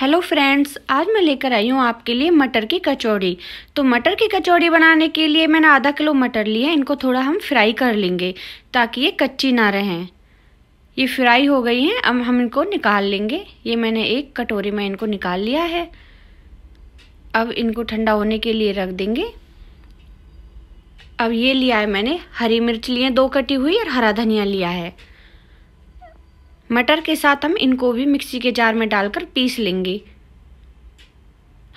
hello friends आज मैं लेकर आई हूँ आपके लिए मटर की कचौड़ी तो मटर की कचौड़ी बनाने के लिए मैंने आधा किलो मटर लिया इनको थोड़ा हम फ्राई कर लेंगे ताकि ये कच्ची ना रहें ये फ्राई हो गई हैं अब हम इनको निकाल लेंगे ये मैंने एक कटोरी में इनको निकाल लिया है अब इनको ठंडा होने के लिए रख देंगे अब ये लिया है मैंने हरी मिर्च लिए दो कटी हुई और हरा धनिया लिया है मटर के साथ हम इनको भी मिक्सी के जार में डालकर पीस लेंगे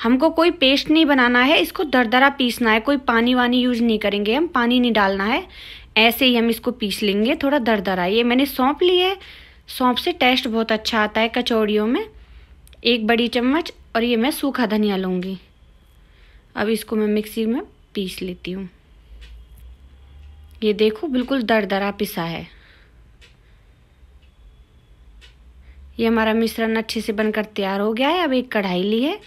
हमको कोई पेस्ट नहीं बनाना है इसको दरदरा पीसना है कोई पानी वानी यूज नहीं करेंगे हम पानी नहीं डालना है ऐसे ही हम इसको पीस लेंगे थोड़ा दरदरा ये मैंने सौंप ली है सौंप से टेस्ट बहुत अच्छा आता है कचौड़ियों में एक बड़ी चम्मच और ये मैं सूखा धनिया लूँगी अब इसको मैं मिक्सी में पीस लेती हूँ ये देखो बिल्कुल दरदरा पिसा है ये हमारा मिश्रण अच्छे से बनकर तैयार हो गया है अब एक कढ़ाई ली है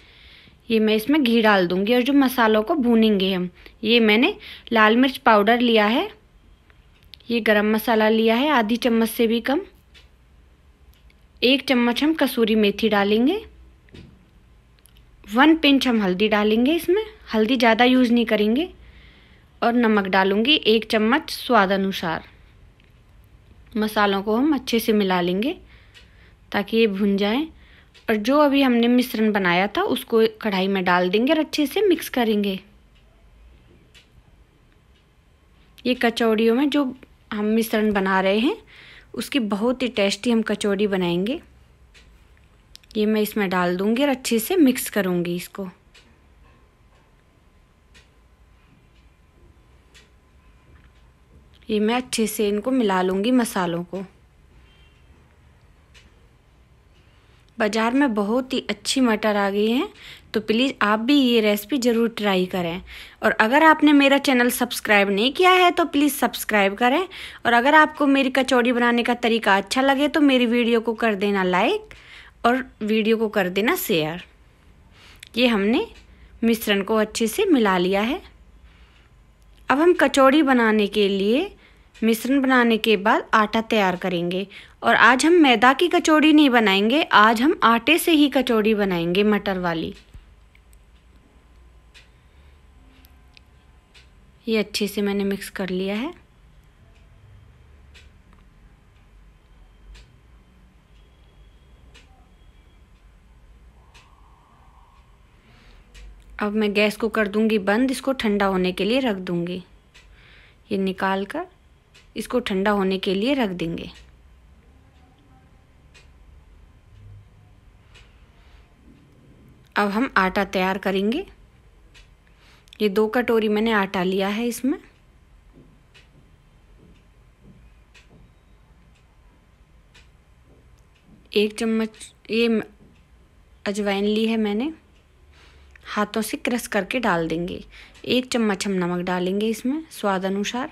ये मैं इसमें घी डाल दूंगी और जो मसालों को भूनेंगे हम ये मैंने लाल मिर्च पाउडर लिया है ये गरम मसाला लिया है आधी चम्मच से भी कम एक चम्मच हम कसूरी मेथी डालेंगे वन पिंच हम हल्दी डालेंगे इसमें हल्दी ज़्यादा यूज़ नहीं करेंगे और नमक डालूंगी एक चम्मच स्वाद अनुसार मसालों को हम अच्छे से मिला लेंगे ताकि ये भुन जाए और जो अभी हमने मिश्रण बनाया था उसको कढ़ाई में डाल देंगे और अच्छे से मिक्स करेंगे ये कचौड़ियों में जो हम मिश्रण बना रहे हैं उसकी बहुत ही टेस्टी हम कचौड़ी बनाएंगे ये मैं इसमें डाल दूँगी और अच्छे से मिक्स करूँगी इसको ये मैं अच्छे से इनको मिला लूँगी मसालों को बाज़ार में बहुत ही अच्छी मटर आ गई हैं तो प्लीज़ आप भी ये रेसिपी ज़रूर ट्राई करें और अगर आपने मेरा चैनल सब्सक्राइब नहीं किया है तो प्लीज़ सब्सक्राइब करें और अगर आपको मेरी कचौड़ी बनाने का तरीका अच्छा लगे तो मेरी वीडियो को कर देना लाइक और वीडियो को कर देना शेयर ये हमने मिश्रण को अच्छे से मिला लिया है अब हम कचौड़ी बनाने के लिए मिश्रण बनाने के बाद आटा तैयार करेंगे और आज हम मैदा की कचौड़ी नहीं बनाएंगे आज हम आटे से ही कचौड़ी बनाएंगे मटर वाली ये अच्छे से मैंने मिक्स कर लिया है अब मैं गैस को कर दूंगी बंद इसको ठंडा होने के लिए रख दूंगी ये निकाल कर इसको ठंडा होने के लिए रख देंगे अब हम आटा तैयार करेंगे ये दो कटोरी मैंने आटा लिया है इसमें एक चम्मच ये अजवाइन ली है मैंने हाथों से क्रश करके डाल देंगे एक चम्मच हम नमक डालेंगे इसमें स्वाद अनुसार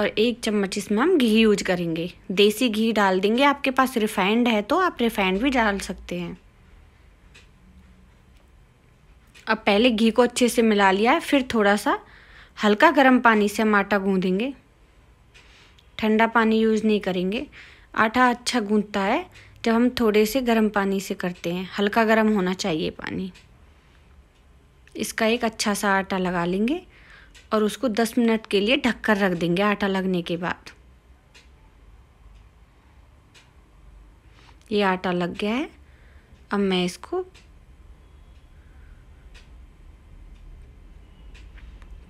और एक चम्मच इसमें हम घी यूज करेंगे देसी घी डाल देंगे आपके पास रिफाइंड है तो आप रिफाइंड भी डाल सकते हैं अब पहले घी को अच्छे से मिला लिया है फिर थोड़ा सा हल्का गर्म पानी से हम आटा गूँधेंगे ठंडा पानी यूज़ नहीं करेंगे आटा अच्छा गूँधता है जब हम थोड़े से गर्म पानी से करते हैं हल्का गर्म होना चाहिए पानी इसका एक अच्छा सा आटा लगा लेंगे और उसको 10 मिनट के लिए ढककर रख देंगे आटा लगने के बाद ये आटा लग गया है अब मैं इसको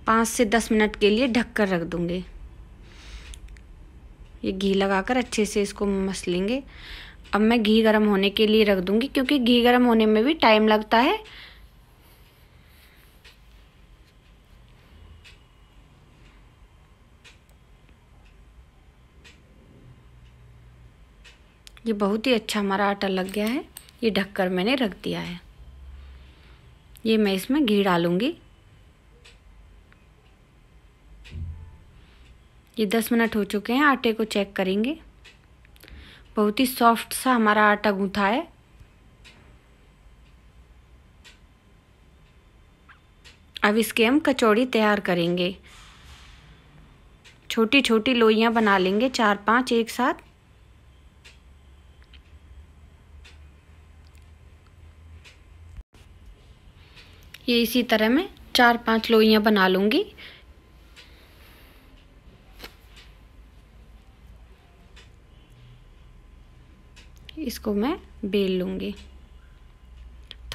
पाँच से दस मिनट के लिए ढक कर रख दूँगी ये घी लगाकर अच्छे से इसको मस लेंगे अब मैं घी गर्म होने के लिए रख दूँगी क्योंकि घी गर्म होने में भी टाइम लगता है ये बहुत ही अच्छा हमारा आटा लग गया है ये ढककर मैंने रख दिया है ये मैं इसमें घी डालूँगी ये दस मिनट हो चुके हैं आटे को चेक करेंगे बहुत ही सॉफ्ट सा हमारा आटा गूँथा है अब इसके हम कचौड़ी तैयार करेंगे छोटी छोटी लोइयाँ बना लेंगे चार पांच एक साथ ये इसी तरह मैं चार पांच लोइयाँ बना लूँगी इसको मैं बेल लूँगी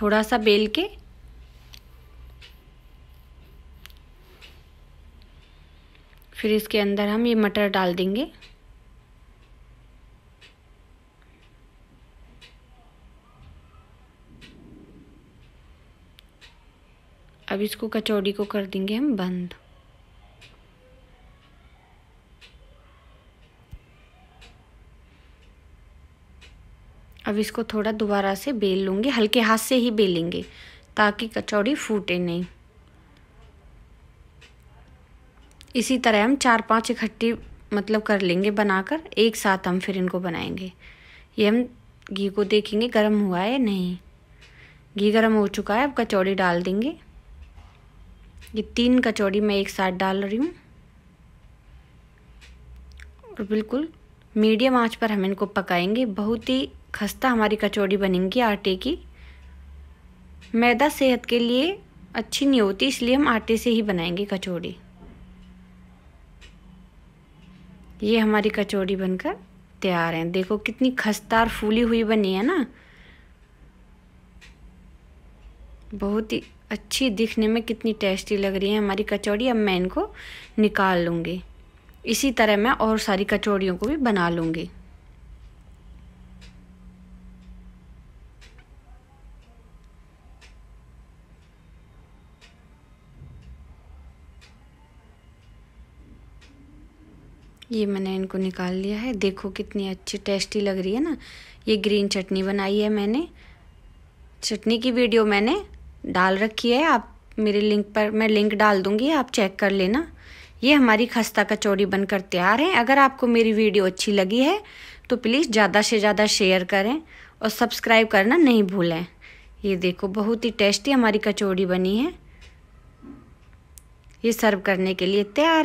थोड़ा सा बेल के फिर इसके अंदर हम ये मटर डाल देंगे अब इसको कचौड़ी को कर देंगे हम बंद अब इसको थोड़ा दोबारा से बेल लूँगी हल्के हाथ से ही बेलेंगे ताकि कचौड़ी फूटे नहीं इसी तरह हम चार पांच इकट्ठी मतलब कर लेंगे बनाकर एक साथ हम फिर इनको बनाएंगे ये हम घी को देखेंगे गर्म हुआ है नहीं घी गर्म हो चुका है अब कचौड़ी डाल देंगे ये तीन कचौड़ी मैं एक साथ डाल रही हूँ और बिल्कुल मीडियम आंच पर हम इनको पकाएंगे बहुत ही खस्ता हमारी कचौड़ी बनेंगी आटे की मैदा सेहत के लिए अच्छी नहीं होती इसलिए हम आटे से ही बनाएंगे कचौड़ी ये हमारी कचौड़ी बनकर तैयार हैं देखो कितनी खस्ता और फूली हुई बनी है ना बहुत ही अच्छी दिखने में कितनी टेस्टी लग रही है हमारी कचौड़ी अब मैं इनको निकाल लूँगी इसी तरह मैं और सारी कचौड़ियों को भी बना लूँगी ये मैंने इनको निकाल लिया है देखो कितनी अच्छी टेस्टी लग रही है ना ये ग्रीन चटनी बनाई है मैंने चटनी की वीडियो मैंने डाल रखी है आप मेरे लिंक पर मैं लिंक डाल दूँगी आप चेक कर लेना ये हमारी खस्ता कचौड़ी बनकर तैयार है अगर आपको मेरी वीडियो अच्छी लगी है तो प्लीज़ ज़्यादा से ज़्यादा शेयर करें और सब्सक्राइब करना नहीं भूलें ये देखो बहुत ही टेस्टी हमारी कचौड़ी बनी है ये सर्व करने के लिए तैयार है